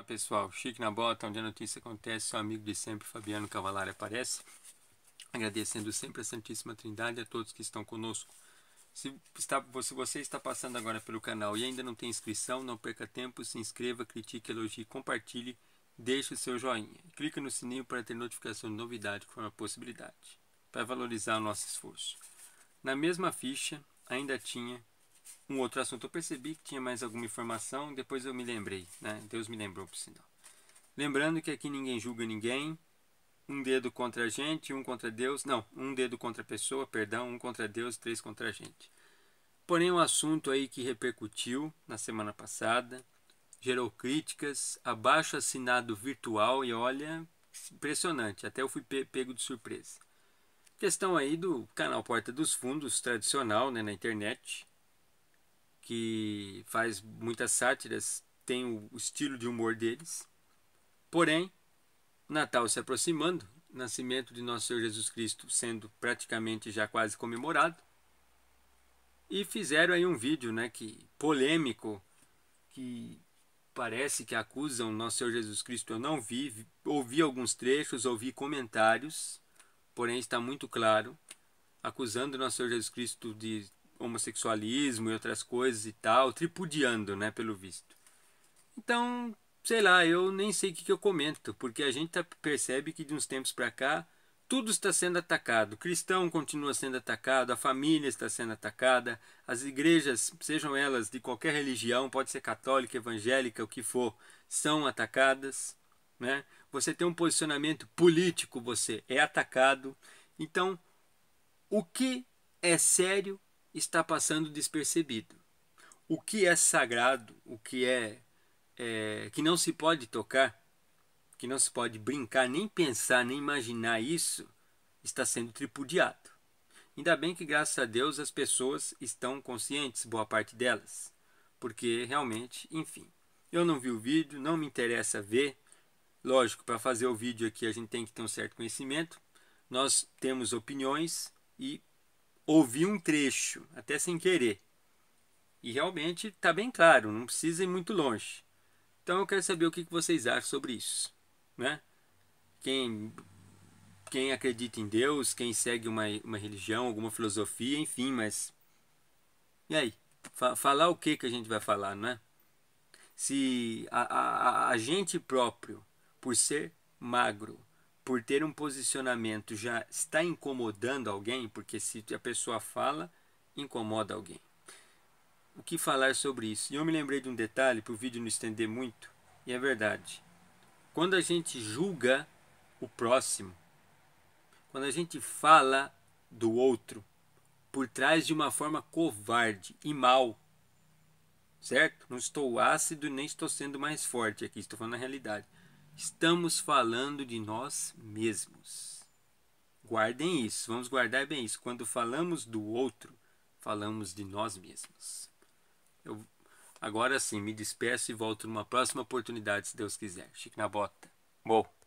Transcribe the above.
Olá pessoal, Chique na Bota, onde a notícia acontece, seu amigo de sempre Fabiano Cavalari aparece, agradecendo sempre a Santíssima Trindade a todos que estão conosco. Se, está, se você está passando agora pelo canal e ainda não tem inscrição, não perca tempo, se inscreva, critique, elogie, compartilhe, deixe o seu joinha. Clique no sininho para ter notificação de novidade com a possibilidade, para valorizar o nosso esforço. Na mesma ficha, ainda tinha um outro assunto. Eu percebi que tinha mais alguma informação, depois eu me lembrei, né? Deus me lembrou por sinal. Lembrando que aqui ninguém julga ninguém, um dedo contra a gente, um contra Deus, não, um dedo contra a pessoa, perdão, um contra Deus, três contra a gente. Porém, um assunto aí que repercutiu na semana passada, gerou críticas, abaixo assinado virtual e olha, impressionante, até eu fui pego de surpresa. Questão aí do canal Porta dos Fundos, tradicional né, na internet, que faz muitas sátiras, tem o estilo de humor deles. Porém, Natal se aproximando, nascimento de nosso Senhor Jesus Cristo sendo praticamente já quase comemorado, e fizeram aí um vídeo, né, que polêmico, que parece que acusam nosso Senhor Jesus Cristo. Eu não vi, ouvi alguns trechos, ouvi comentários, porém está muito claro, acusando nosso Senhor Jesus Cristo de homossexualismo e outras coisas e tal, tripudiando, né, pelo visto. Então, sei lá, eu nem sei o que, que eu comento, porque a gente tá, percebe que de uns tempos para cá tudo está sendo atacado. O cristão continua sendo atacado, a família está sendo atacada, as igrejas, sejam elas de qualquer religião, pode ser católica, evangélica, o que for, são atacadas, né? Você tem um posicionamento político, você é atacado. Então, o que é sério está passando despercebido. O que é sagrado, o que é, é que não se pode tocar, que não se pode brincar, nem pensar, nem imaginar isso, está sendo tripudiado. Ainda bem que, graças a Deus, as pessoas estão conscientes, boa parte delas. Porque realmente, enfim. Eu não vi o vídeo, não me interessa ver. Lógico, para fazer o vídeo aqui a gente tem que ter um certo conhecimento. Nós temos opiniões e ouvi um trecho, até sem querer. E realmente está bem claro, não precisa ir muito longe. Então eu quero saber o que vocês acham sobre isso. Né? Quem, quem acredita em Deus, quem segue uma, uma religião, alguma filosofia, enfim, mas. E aí? falar o que, que a gente vai falar, não é? Se a, a, a gente próprio, por ser magro, por ter um posicionamento já está incomodando alguém, porque se a pessoa fala, incomoda alguém. O que falar sobre isso? E eu me lembrei de um detalhe para o vídeo não estender muito, e é verdade. Quando a gente julga o próximo, quando a gente fala do outro por trás de uma forma covarde e mal, certo? Não estou ácido nem estou sendo mais forte aqui, estou falando a realidade. Estamos falando de nós mesmos. Guardem isso, vamos guardar bem isso. Quando falamos do outro, falamos de nós mesmos. Eu, agora sim, me despeço e volto numa próxima oportunidade, se Deus quiser. Chique na bota. Bom.